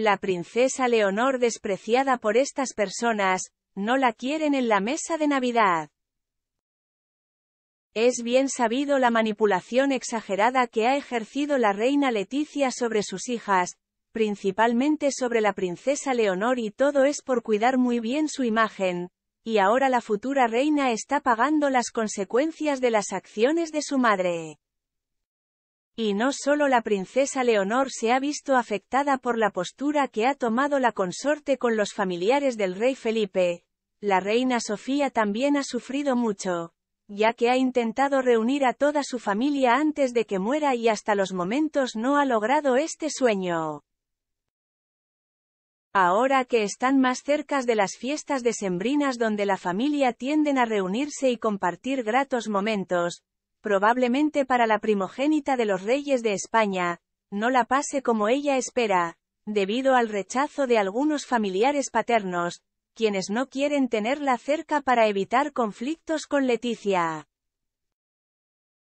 La princesa Leonor despreciada por estas personas, no la quieren en la mesa de Navidad. Es bien sabido la manipulación exagerada que ha ejercido la reina Leticia sobre sus hijas, principalmente sobre la princesa Leonor y todo es por cuidar muy bien su imagen, y ahora la futura reina está pagando las consecuencias de las acciones de su madre. Y no solo la princesa Leonor se ha visto afectada por la postura que ha tomado la consorte con los familiares del rey Felipe, la reina Sofía también ha sufrido mucho, ya que ha intentado reunir a toda su familia antes de que muera y hasta los momentos no ha logrado este sueño. Ahora que están más cerca de las fiestas sembrinas donde la familia tienden a reunirse y compartir gratos momentos, probablemente para la primogénita de los reyes de España, no la pase como ella espera, debido al rechazo de algunos familiares paternos, quienes no quieren tenerla cerca para evitar conflictos con Leticia.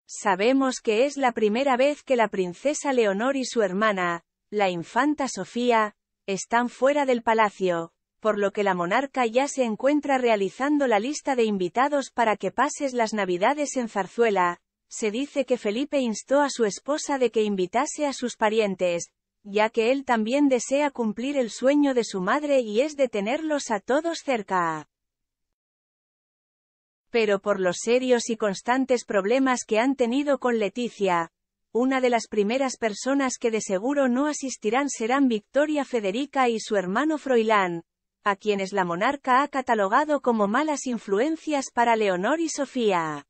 Sabemos que es la primera vez que la princesa Leonor y su hermana, la infanta Sofía, están fuera del palacio, por lo que la monarca ya se encuentra realizando la lista de invitados para que pases las navidades en Zarzuela. Se dice que Felipe instó a su esposa de que invitase a sus parientes, ya que él también desea cumplir el sueño de su madre y es de tenerlos a todos cerca. Pero por los serios y constantes problemas que han tenido con Leticia, una de las primeras personas que de seguro no asistirán serán Victoria Federica y su hermano Froilán, a quienes la monarca ha catalogado como malas influencias para Leonor y Sofía.